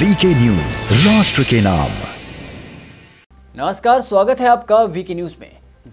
VK news राष्ट्र के नाम नमस्कार स्वागत है आपका वीके न्यूज में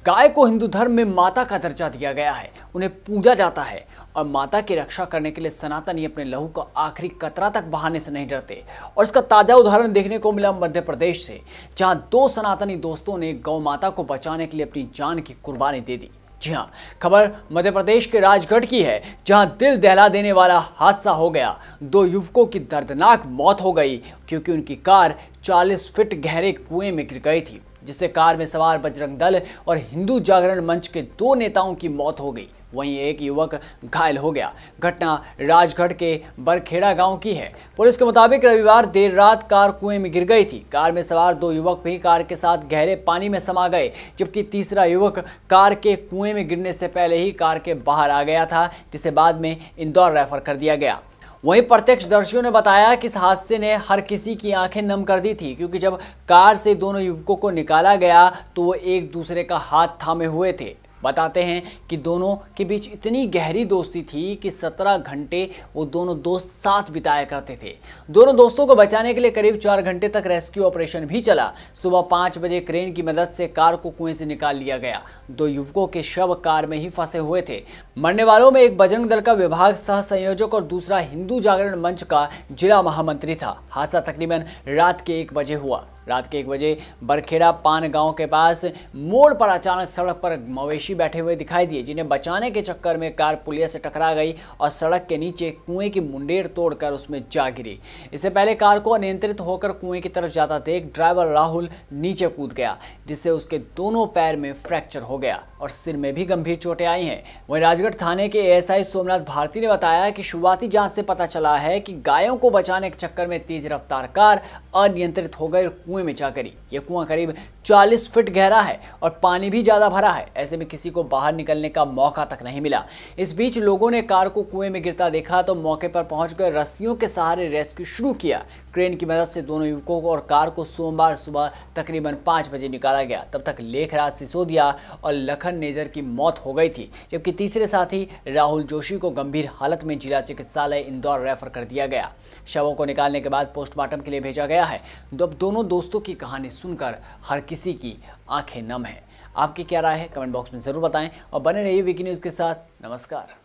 गाय को हिंदू धर्म में माता का दर्जा दिया गया है उन्हें पूजा जाता है और माता की रक्षा करने के लिए सनातनी अपने लहू का आखिरी कतरा तक बहाने से नहीं डरते और इसका ताजा उदाहरण देखने को मिला मध्य प्रदेश से जहां दो सनातनी दोस्तों ने गौ माता को बचाने के लिए अपनी जान की कुर्बानी दे दी जी हाँ खबर मध्य प्रदेश के राजगढ़ की है जहां दिल दहला देने वाला हादसा हो गया दो युवकों की दर्दनाक मौत हो गई क्योंकि उनकी कार 40 फीट गहरे कुएं में गिर गई थी जिससे कार में सवार बजरंग दल और हिंदू जागरण मंच के दो नेताओं की मौत हो गई वहीं एक युवक घायल हो गया घटना राजगढ़ के बरखेड़ा गांव की है पुलिस के मुताबिक रविवार देर रात कार कुएं में गिर गई थी कार में सवार दो युवक भी कार के साथ गहरे पानी में समा गए जबकि तीसरा युवक कार के कुएं में गिरने से पहले ही कार के बाहर आ गया था जिसे बाद में इंदौर रेफर कर दिया गया वहीं प्रत्यक्षदर्शियों ने बताया कि इस हादसे ने हर किसी की आंखें नम कर दी थी क्योंकि जब कार से दोनों युवकों को निकाला गया तो वो एक दूसरे का हाथ थामे हुए थे बताते हैं कि दोनों के बीच इतनी गहरी दोस्ती थी कि सत्रह घंटे वो दोनों दोस्त साथ बिताया करते थे दोनों दोस्तों को बचाने के लिए करीब चार घंटे तक रेस्क्यू ऑपरेशन भी चला सुबह पाँच बजे क्रेन की मदद से कार को कुएं से निकाल लिया गया दो युवकों के शव कार में ही फंसे हुए थे मरने वालों में एक बजरंग दल का विभाग सह संयोजक और दूसरा हिंदू जागरण मंच का जिला महामंत्री था हादसा तकरीबन रात के एक बजे हुआ रात के एक बजे बरखेड़ा पान गांव के पास मोड़ पर अचानक सड़क पर मवेशी बैठे हुए दिखाई दिए जिन्हें बचाने के चक्कर में कार पुलिया से टकरा गई और सड़क के नीचे कुएं की मुंडेर तोड़कर उसमें जा गिरी इससे पहले कार को अनियंत्रित होकर कुएं की तरफ जाता देख ड्राइवर राहुल नीचे कूद गया जिससे उसके दोनों पैर में फ्रैक्चर हो गया और सिर में भी गंभीर चोटें आई हैं वहीं राजगढ़ थाने के एएसआई सोमनाथ भारती ने बताया कि शुरुआती जांच से पता चला है कि गायों को बचाने के चक्कर में तेज रफ्तार कार अनियंत्रित हो गई कुएं में जा करी यह कुआं करीब 40 फीट गहरा है और पानी भी ज़्यादा भरा है ऐसे में किसी को बाहर निकलने का मौका तक नहीं मिला इस बीच लोगों ने कार को कुएं में गिरता देखा तो मौके पर पहुंच रस्सियों के सहारे रेस्क्यू शुरू किया क्रेन की मदद से दोनों युवकों को और कार को सोमवार सुबह तकरीबन पाँच बजे निकाला गया तब तक लेखराज सिसोदिया और लखन नेजर की मौत हो गई थी जबकि तीसरे साथी राहुल जोशी को गंभीर हालत में जिला चिकित्सालय इंदौर रेफर कर दिया गया शवों को निकालने के बाद पोस्टमार्टम के लिए भेजा गया है अब दोनों दोस्तों की कहानी सुनकर हर किसी की आंखें नम है आपकी क्या राय है कमेंट बॉक्स में जरूर बताएं और बने रहिए विकी न्यूज के साथ नमस्कार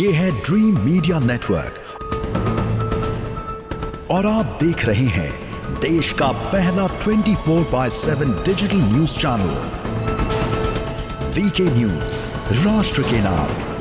ये है ड्रीम मीडिया नेटवर्क और आप देख रहे हैं देश का पहला 24 four by seven digital news channel VK news राष्ट्र के नाम